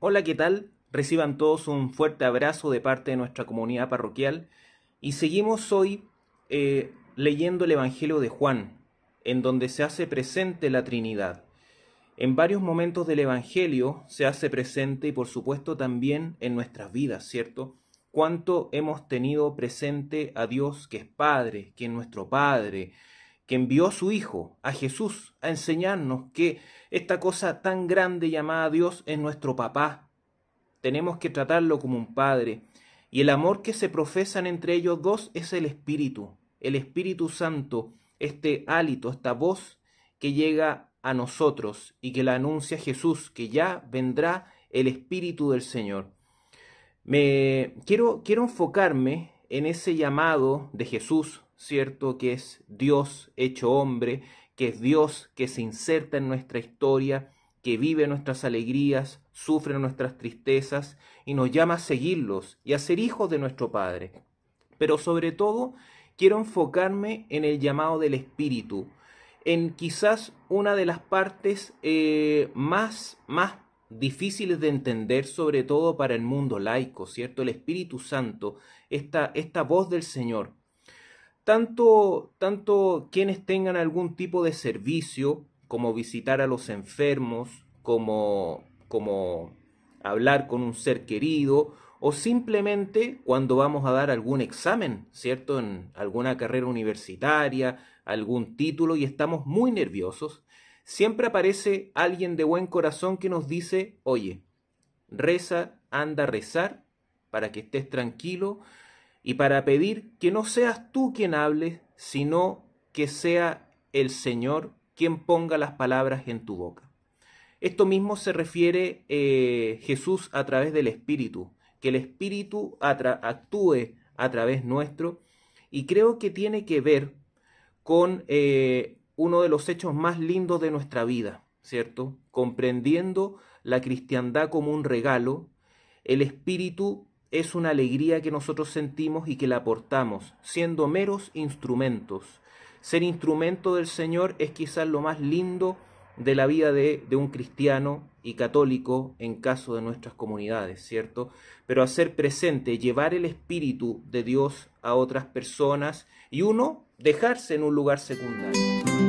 Hola, ¿qué tal? Reciban todos un fuerte abrazo de parte de nuestra comunidad parroquial y seguimos hoy eh, leyendo el Evangelio de Juan, en donde se hace presente la Trinidad. En varios momentos del Evangelio se hace presente y por supuesto también en nuestras vidas, ¿cierto? Cuánto hemos tenido presente a Dios que es Padre, que es nuestro Padre, que envió a su Hijo, a Jesús, a enseñarnos que esta cosa tan grande llamada Dios es nuestro papá. Tenemos que tratarlo como un padre. Y el amor que se profesan entre ellos dos es el Espíritu, el Espíritu Santo, este hálito, esta voz que llega a nosotros y que la anuncia Jesús, que ya vendrá el Espíritu del Señor. Me quiero, quiero enfocarme en ese llamado de Jesús ¿cierto? Que es Dios hecho hombre, que es Dios que se inserta en nuestra historia, que vive nuestras alegrías, sufre nuestras tristezas y nos llama a seguirlos y a ser hijos de nuestro Padre. Pero sobre todo, quiero enfocarme en el llamado del Espíritu, en quizás una de las partes eh, más, más difíciles de entender, sobre todo para el mundo laico, ¿cierto? El Espíritu Santo, esta, esta voz del Señor tanto, tanto quienes tengan algún tipo de servicio, como visitar a los enfermos, como, como hablar con un ser querido, o simplemente cuando vamos a dar algún examen, ¿cierto? En alguna carrera universitaria, algún título y estamos muy nerviosos, siempre aparece alguien de buen corazón que nos dice, oye, reza, anda a rezar para que estés tranquilo, y para pedir que no seas tú quien hables, sino que sea el Señor quien ponga las palabras en tu boca. Esto mismo se refiere eh, Jesús a través del Espíritu, que el Espíritu actúe a través nuestro y creo que tiene que ver con eh, uno de los hechos más lindos de nuestra vida, ¿cierto? Comprendiendo la cristiandad como un regalo, el Espíritu es una alegría que nosotros sentimos y que la aportamos, siendo meros instrumentos. Ser instrumento del Señor es quizás lo más lindo de la vida de, de, un cristiano y católico en caso de nuestras comunidades, ¿cierto? Pero hacer presente, llevar el Espíritu de Dios a otras personas y uno dejarse en un lugar secundario.